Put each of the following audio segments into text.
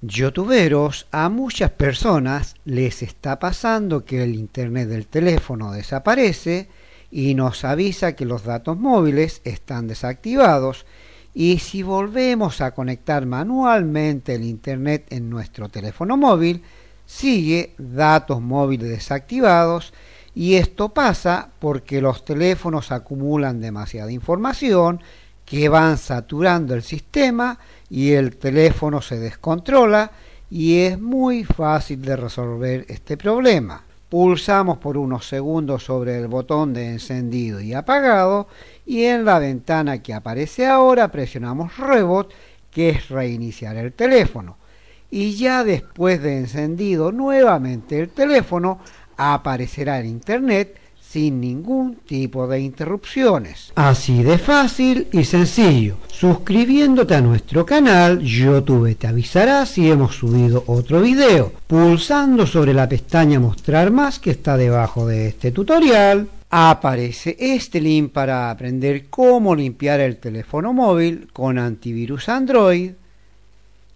Youtuberos, a muchas personas les está pasando que el internet del teléfono desaparece y nos avisa que los datos móviles están desactivados y si volvemos a conectar manualmente el internet en nuestro teléfono móvil, sigue datos móviles desactivados y esto pasa porque los teléfonos acumulan demasiada información que van saturando el sistema y el teléfono se descontrola y es muy fácil de resolver este problema. Pulsamos por unos segundos sobre el botón de encendido y apagado y en la ventana que aparece ahora presionamos Reboot que es reiniciar el teléfono. Y ya después de encendido nuevamente el teléfono aparecerá en Internet sin ningún tipo de interrupciones. Así de fácil y sencillo. Suscribiéndote a nuestro canal, YouTube te avisará si hemos subido otro video. Pulsando sobre la pestaña Mostrar más que está debajo de este tutorial, aparece este link para aprender cómo limpiar el teléfono móvil con antivirus Android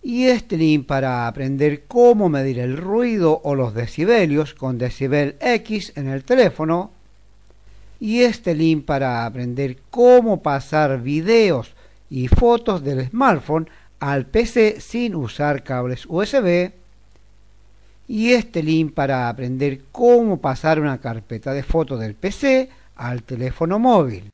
y este link para aprender cómo medir el ruido o los decibelios con decibel X en el teléfono y este link para aprender cómo pasar videos y fotos del smartphone al PC sin usar cables USB y este link para aprender cómo pasar una carpeta de fotos del PC al teléfono móvil.